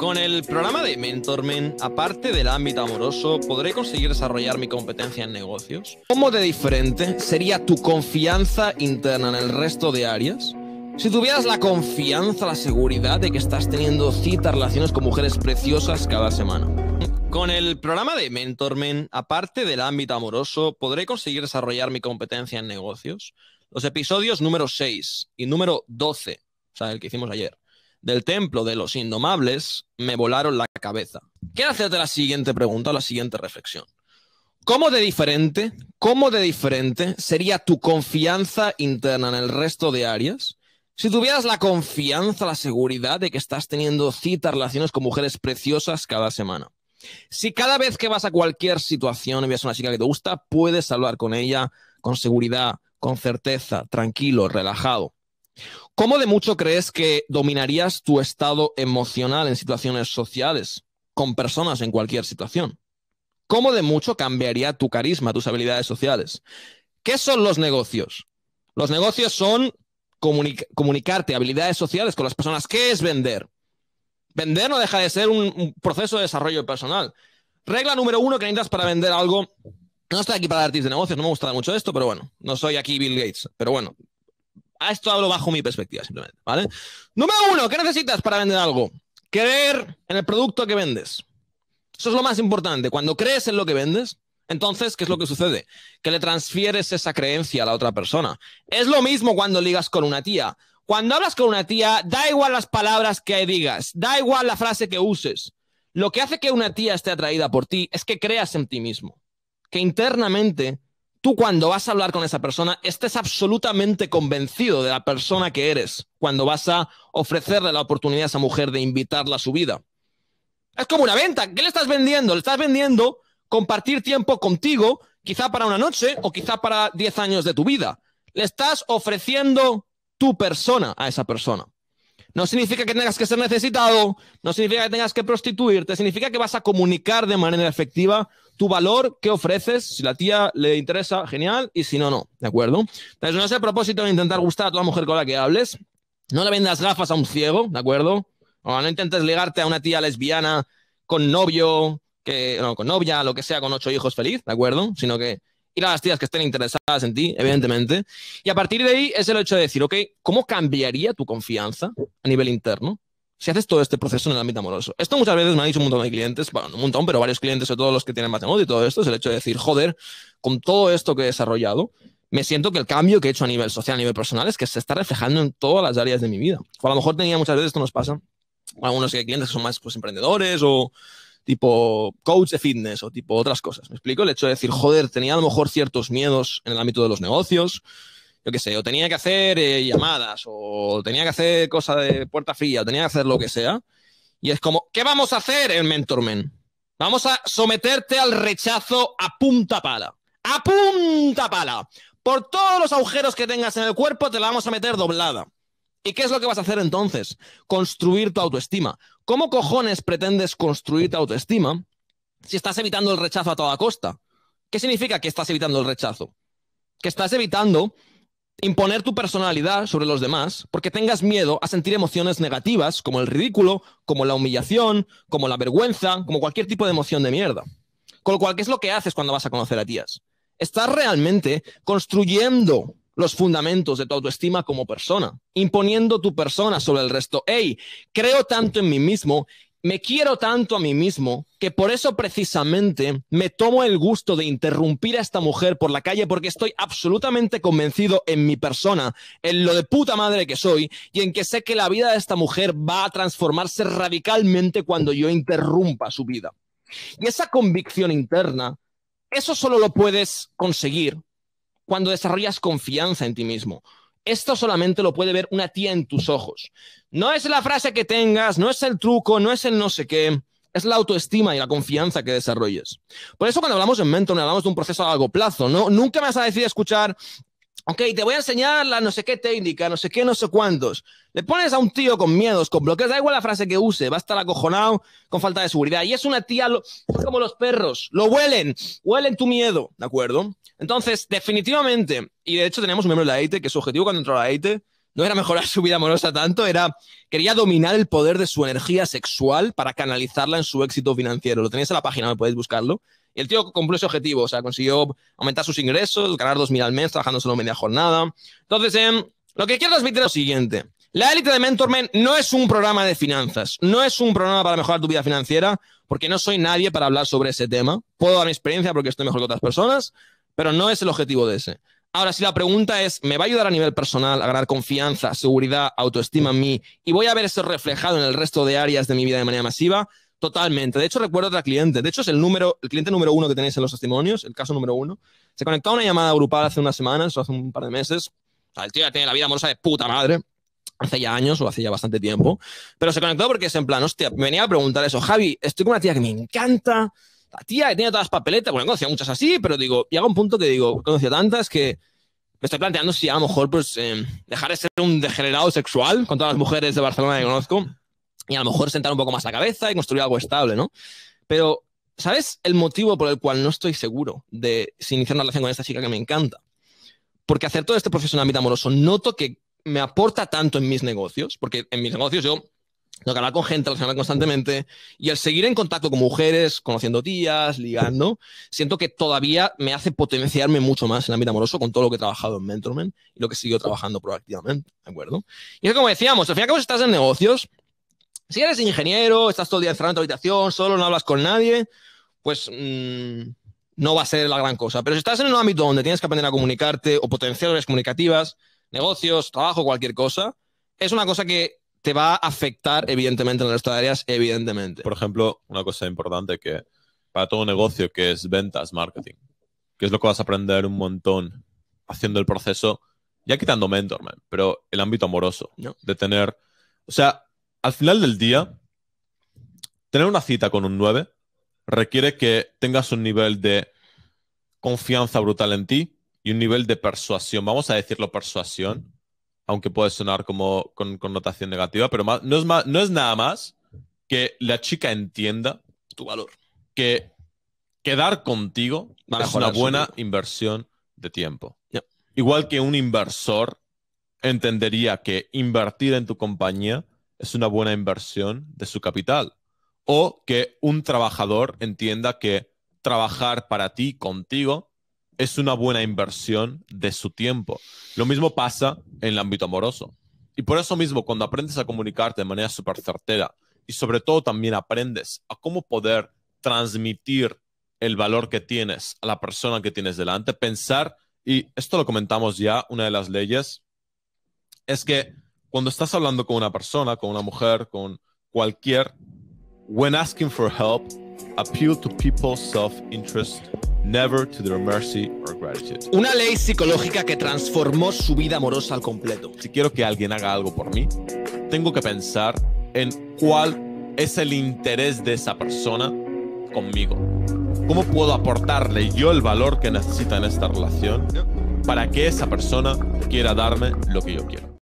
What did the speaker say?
Con el programa de MentorMen, aparte del ámbito amoroso, ¿podré conseguir desarrollar mi competencia en negocios? ¿Cómo de diferente sería tu confianza interna en el resto de áreas? Si tuvieras la confianza, la seguridad de que estás teniendo citas, relaciones con mujeres preciosas cada semana. Con el programa de MentorMen, aparte del ámbito amoroso, ¿podré conseguir desarrollar mi competencia en negocios? Los episodios número 6 y número 12, o sea, el que hicimos ayer del templo de los indomables me volaron la cabeza. Quiero hacerte la siguiente pregunta, la siguiente reflexión. ¿Cómo de diferente, cómo de diferente sería tu confianza interna en el resto de áreas si tuvieras la confianza, la seguridad de que estás teniendo citas, relaciones con mujeres preciosas cada semana? Si cada vez que vas a cualquier situación y ves a una chica que te gusta, puedes hablar con ella con seguridad, con certeza, tranquilo, relajado. ¿Cómo de mucho crees que dominarías tu estado emocional en situaciones sociales, con personas en cualquier situación? ¿Cómo de mucho cambiaría tu carisma, tus habilidades sociales? ¿Qué son los negocios? Los negocios son comunicarte habilidades sociales con las personas. ¿Qué es vender? Vender no deja de ser un, un proceso de desarrollo personal. Regla número uno que necesitas para vender algo no estoy aquí para dar tips de negocios, no me gusta mucho esto, pero bueno, no soy aquí Bill Gates, pero bueno a esto hablo bajo mi perspectiva, simplemente, ¿vale? Número uno, ¿qué necesitas para vender algo? Creer en el producto que vendes. Eso es lo más importante. Cuando crees en lo que vendes, entonces, ¿qué es lo que sucede? Que le transfieres esa creencia a la otra persona. Es lo mismo cuando ligas con una tía. Cuando hablas con una tía, da igual las palabras que digas, da igual la frase que uses. Lo que hace que una tía esté atraída por ti es que creas en ti mismo, que internamente tú cuando vas a hablar con esa persona, estés absolutamente convencido de la persona que eres cuando vas a ofrecerle la oportunidad a esa mujer de invitarla a su vida. Es como una venta. ¿Qué le estás vendiendo? Le estás vendiendo compartir tiempo contigo, quizá para una noche o quizá para 10 años de tu vida. Le estás ofreciendo tu persona a esa persona. No significa que tengas que ser necesitado, no significa que tengas que prostituirte, significa que vas a comunicar de manera efectiva tu valor que ofreces. Si la tía le interesa, genial, y si no, no, ¿de acuerdo? Entonces, no es el propósito de intentar gustar a toda mujer con la que hables. No le vendas gafas a un ciego, ¿de acuerdo? O no intentes ligarte a una tía lesbiana con novio, que, no, con novia, lo que sea, con ocho hijos feliz, ¿de acuerdo? Sino que y a las tías que estén interesadas en ti, evidentemente. Y a partir de ahí es el hecho de decir, ok, ¿cómo cambiaría tu confianza a nivel interno? Si haces todo este proceso en el ámbito amoroso. Esto muchas veces me ha dicho un montón de clientes, bueno, un montón, pero varios clientes, o todos los que tienen más de y todo esto, es el hecho de decir, joder, con todo esto que he desarrollado, me siento que el cambio que he hecho a nivel social, a nivel personal, es que se está reflejando en todas las áreas de mi vida. O a lo mejor tenía muchas veces, esto nos pasa, algunos clientes que son más pues, emprendedores o tipo coach de fitness o tipo otras cosas. ¿Me explico? El hecho de decir, joder, tenía a lo mejor ciertos miedos en el ámbito de los negocios, yo qué sé, o tenía que hacer eh, llamadas, o tenía que hacer cosa de puerta fría, o tenía que hacer lo que sea. Y es como, ¿qué vamos a hacer en men Vamos a someterte al rechazo a punta pala. A punta pala. Por todos los agujeros que tengas en el cuerpo, te la vamos a meter doblada. ¿Y qué es lo que vas a hacer entonces? Construir tu autoestima. ¿Cómo cojones pretendes construir tu autoestima si estás evitando el rechazo a toda costa? ¿Qué significa que estás evitando el rechazo? Que estás evitando imponer tu personalidad sobre los demás porque tengas miedo a sentir emociones negativas como el ridículo, como la humillación, como la vergüenza, como cualquier tipo de emoción de mierda. Con lo cual, ¿qué es lo que haces cuando vas a conocer a tías? Estás realmente construyendo los fundamentos de tu autoestima como persona, imponiendo tu persona sobre el resto. Hey, creo tanto en mí mismo, me quiero tanto a mí mismo, que por eso precisamente me tomo el gusto de interrumpir a esta mujer por la calle porque estoy absolutamente convencido en mi persona, en lo de puta madre que soy y en que sé que la vida de esta mujer va a transformarse radicalmente cuando yo interrumpa su vida. Y esa convicción interna, eso solo lo puedes conseguir cuando desarrollas confianza en ti mismo. Esto solamente lo puede ver una tía en tus ojos. No es la frase que tengas, no es el truco, no es el no sé qué, es la autoestima y la confianza que desarrolles. Por eso cuando hablamos en Mentor, hablamos de un proceso a largo plazo, ¿no? Nunca me vas a decir escuchar Ok, te voy a enseñar la no sé qué técnica, no sé qué, no sé cuántos. Le pones a un tío con miedos, con bloqueos, da igual la frase que use, va a estar acojonado con falta de seguridad. Y es una tía, es como los perros, lo huelen, huelen tu miedo, ¿de acuerdo? Entonces, definitivamente, y de hecho tenemos un miembro de la EITE e que su objetivo cuando entró a la EITE e no era mejorar su vida amorosa tanto, era quería dominar el poder de su energía sexual para canalizarla en su éxito financiero. Lo tenéis en la página, me podéis buscarlo. Y el tío cumplió ese objetivo, o sea, consiguió aumentar sus ingresos, ganar 2.000 al mes trabajando solo media jornada. Entonces, em, lo que quiero transmitir es lo siguiente. La élite de MentorMen no es un programa de finanzas, no es un programa para mejorar tu vida financiera, porque no soy nadie para hablar sobre ese tema. Puedo dar mi experiencia porque estoy mejor que otras personas, pero no es el objetivo de ese. Ahora, si la pregunta es, ¿me va a ayudar a nivel personal a ganar confianza, seguridad, autoestima en mí y voy a ver eso reflejado en el resto de áreas de mi vida de manera masiva? Totalmente. De hecho, recuerdo otra cliente. De hecho, es el número, el cliente número uno que tenéis en los testimonios, el caso número uno. Se conectó a una llamada grupal hace unas semanas o hace un par de meses. al el tío ya tiene la vida amorosa de puta madre. Hace ya años o hace ya bastante tiempo. Pero se conectó porque es en plan, hostia, me venía a preguntar eso. Javi, estoy con una tía que me encanta. La tía que tiene todas las papeletas. Bueno, conocía muchas así, pero digo, llega un punto que digo, conocía tantas que me estoy planteando si a lo mejor, pues, eh, dejar de ser un degenerado sexual con todas las mujeres de Barcelona que conozco y a lo mejor sentar un poco más la cabeza y construir algo estable, ¿no? Pero, ¿sabes el motivo por el cual no estoy seguro de si iniciar una relación con esta chica que me encanta? Porque hacer todo este proceso en ámbito amoroso noto que me aporta tanto en mis negocios, porque en mis negocios yo tengo que hablar con gente, hablar constantemente, y al seguir en contacto con mujeres, conociendo tías, ligando, siento que todavía me hace potenciarme mucho más en el ámbito amoroso con todo lo que he trabajado en Mentorman y lo que sigo trabajando proactivamente, ¿de acuerdo? Y es como decíamos, al fin y al cabo, estás en negocios, si eres ingeniero, estás todo el día encerrado en tu habitación, solo no hablas con nadie, pues mm, no va a ser la gran cosa. Pero si estás en un ámbito donde tienes que aprender a comunicarte o potenciales comunicativas, negocios, trabajo, cualquier cosa, es una cosa que te va a afectar evidentemente en las resto áreas, evidentemente. Por ejemplo, una cosa importante que para todo negocio que es ventas, marketing, que es lo que vas a aprender un montón haciendo el proceso, ya quitando mentor, pero el ámbito amoroso, de tener, o sea, al final del día, tener una cita con un 9 requiere que tengas un nivel de confianza brutal en ti y un nivel de persuasión. Vamos a decirlo persuasión, aunque puede sonar como con connotación negativa, pero no, es no es nada más que la chica entienda tu valor. Que quedar contigo es una buena inversión de tiempo. Igual que un inversor entendería que invertir en tu compañía es una buena inversión de su capital. O que un trabajador entienda que trabajar para ti, contigo, es una buena inversión de su tiempo. Lo mismo pasa en el ámbito amoroso. Y por eso mismo, cuando aprendes a comunicarte de manera súper certera y sobre todo también aprendes a cómo poder transmitir el valor que tienes a la persona que tienes delante, pensar, y esto lo comentamos ya, una de las leyes, es que cuando estás hablando con una persona, con una mujer, con cualquier, when asking for help, appeal to people's self-interest Never to their mercy or gratitude. Una ley psicológica que transformó su vida amorosa al completo. Si quiero que alguien haga algo por mí, tengo que pensar en cuál es el interés de esa persona conmigo. ¿Cómo puedo aportarle yo el valor que necesita en esta relación para que esa persona quiera darme lo que yo quiero?